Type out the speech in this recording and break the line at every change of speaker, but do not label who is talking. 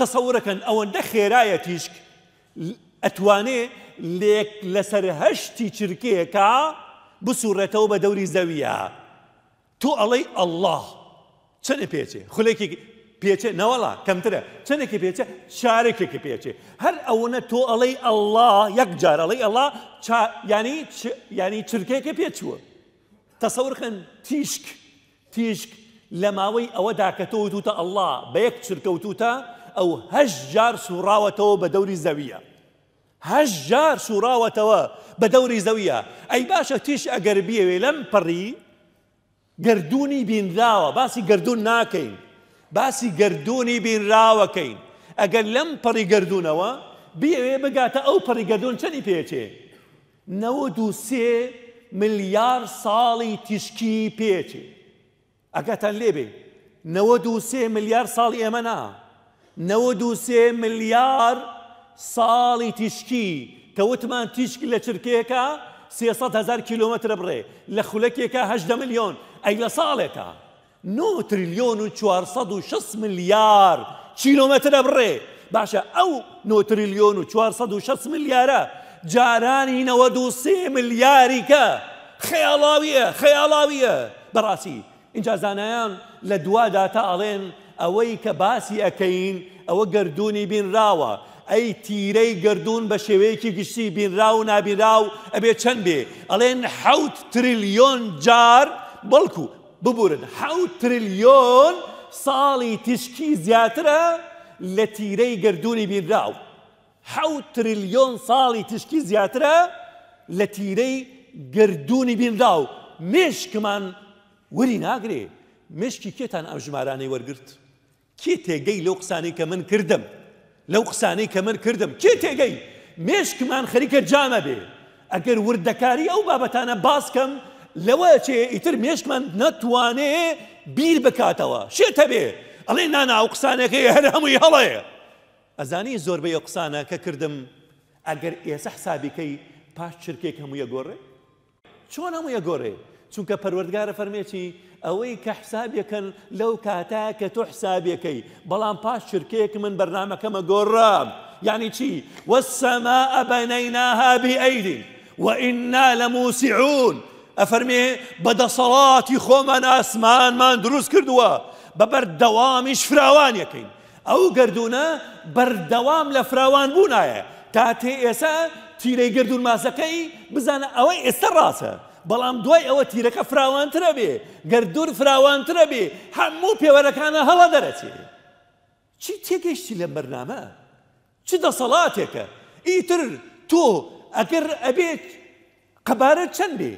تصورك او ان خيرايتيشك اتواني ليك لسر هشتي شركيكا بصوره توبه دوري زاويه تو علي الله شنو بيتي خليكي بيتي نا والله كم ترى شنو كي بيتي شاركي كي بيتي هل اونا تو علي الله يكجار علي الله شا يعني ش يعني شركيكا بيتشو تصورك تيشك تيشك لماوي او داكتوتوتا الله بيك شركوتوتا ئەو هەش جار سوڕاوەتەوە بە دەوری زەویە. هەش جار سوڕاوەتەوە بە دەوری زەویە، ئەی باشە تیش ئەگەر بیەوێ لەم پڕی گردردونی بینداوە باسی گردون ناکەین، باسی گردردونی بینراوەکەین، ئەگەر لەم پڕی گردردونەوە بیەوێ بگاتە ئەو پڕی گردون چەنی پێچێ. نەوە دو سێ ملیار ساڵی تیشکی پێچێ. ئەگەتەن لێبێ، نەوە دو سێ ملیار ساڵی ئێمە نا. نودو سي مليار صالي تشكي توتمان تشكي لشركيكا سيصد هزار كيلومتر بري لخلكيكا هجدة مليون أي لصالتا نو تريليون و چوارصد و شص مليار كيلومتر بري باشا أو نو تريليون و چوارصد و شص مليارا جاراني نودو سي ملياريكا خيالاوية خيالاوية براسي إنجازانيان لدوا داتا علين ئەوەی کە باسی ئەەکەین ئەوە گردردونی بینراوە ئەی تیرەی گردون بە شێوەیەکی گشتی بینرا و نابینرا و ئەبێ چەند بێ ئەڵێن حوت تریلیۆن جار بەڵکو ببورن حوت تریلیۆن ساڵی تشکی زیاترە لە تیرەی گردردونی بینراو حوت تریلیۆن ساڵی تشکی زیاترە لە تیرەی گردردونی بینراو مشکمان وەری ناگرێ مشکی کێتان ئەم ژمارانەی وەرگرت. کێ تێگەی لەو قسانەی کە من کردم لەو قسانەی کە من کردم کێ تێگەی مێشکمان خەریکە جامە بێ ئەگەر وردەکاری ئەو بابەتانە باسکەم لەوە چێ ئیتر مێشکمان نەتوانێ بیر بکاتەوە شێتە بێ ئەڵێ نانا و قسانەکەی هەر هەمووی هەڵەیە ئەزانی زۆربەی قسانە کە کردم ئەگەر ئێسە حسابیکەی پاش چرکێک هەموویە گۆڕێ چۆن هەموویە گۆڕێ چونکە پەروەردگارە فەرمێکی ئەوەی کە حسابەکەن لەو کاتا کە تۆ حسابەکەی بەڵام پاش شرکەیەک من بەرنمەکەمە گۆڕام یعنی چی وەسەما ئەبەنەیناها بئیدین وئنا لە موسیعون ئەفەرمێ بەدەسەڵاتی خۆمان ئاسمانمان دروست کردووە بەبەر دەوامیش فراوانەکەین ئەو گردونە بەردەوام لە فراوان بوونایە تا تێ ئێسا تیرەی گردون ماسەکەی بزان أوي استر راسه بەڵام دوای ئەوە تیرەکە فراوانترە بێ گەردور فراوانترە بێ هەموو پێوەرەکانە هەڵە دەرەچێ چی تێگەیشتی لە بەرنامە چ دەسەڵاتێکە ئیتر تۆ ئەگەر ئەبێت قەبارە چەند بێ